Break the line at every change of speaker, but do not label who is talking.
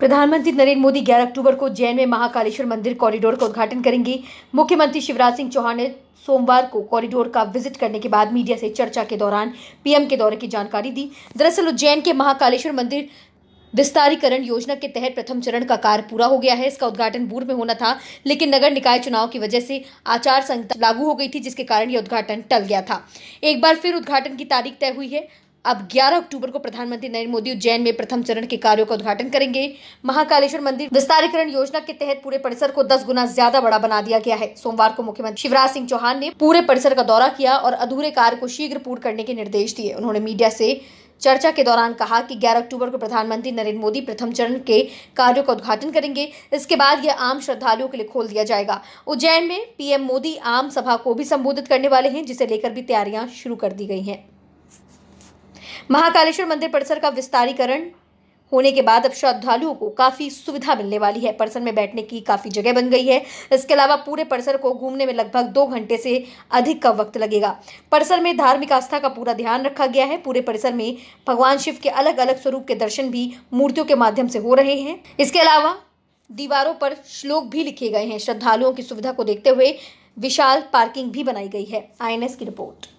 प्रधानमंत्री नरेंद्र मोदी 11 अक्टूबर को जैन में महाकालेश्वर मंदिर कॉरिडोर का उद्घाटन करेंगे मुख्यमंत्री शिवराज सिंह चौहान ने सोमवार को कॉरिडोर का विजिट करने के बाद मीडिया से चर्चा के दौरान पीएम के दौरे की जानकारी दी दरअसल उज्जैन के महाकालेश्वर मंदिर विस्तारीकरण योजना के तहत प्रथम चरण का कार्य पूरा हो गया है इसका उद्घाटन बूर में होना था लेकिन नगर निकाय चुनाव की वजह से आचार संहिता लागू हो गई थी जिसके कारण यह उद्घाटन टल गया था एक बार फिर उद्घाटन की तारीख तय हुई है अब 11 अक्टूबर को प्रधानमंत्री नरेंद्र मोदी उज्जैन में प्रथम चरण के कार्यों का उद्घाटन करेंगे महाकालेश्वर मंदिर विस्तारीकरण योजना के तहत पूरे परिसर को 10 गुना ज्यादा बड़ा बना दिया गया है सोमवार को मुख्यमंत्री शिवराज सिंह चौहान ने पूरे परिसर का दौरा किया और अधूरे कार्य को शीघ्र पूर्ण करने के निर्देश दिए उन्होंने मीडिया से चर्चा के दौरान कहा कि 11 अक्टूबर को प्रधानमंत्री नरेंद्र मोदी प्रथम चरण के कार्यों का उद्घाटन करेंगे इसके बाद यह आम श्रद्धालुओं के लिए खोल दिया जाएगा उज्जैन में पीएम मोदी आम सभा को भी संबोधित करने वाले हैं जिसे लेकर भी तैयारियां शुरू कर दी गई हैं महाकालेश्वर मंदिर परिसर का विस्तारीकरण होने के बाद अब श्रद्धालुओं को काफ़ी सुविधा मिलने वाली है परिसर में बैठने की काफ़ी जगह बन गई है इसके अलावा पूरे परिसर को घूमने में लगभग दो घंटे से अधिक का वक्त लगेगा परिसर में धार्मिक आस्था का पूरा ध्यान रखा गया है पूरे परिसर में भगवान शिव के अलग अलग स्वरूप के दर्शन भी मूर्तियों के माध्यम से हो रहे हैं इसके अलावा दीवारों पर श्लोक भी लिखे गए हैं श्रद्धालुओं की सुविधा को देखते हुए विशाल पार्किंग भी बनाई गई है आई की रिपोर्ट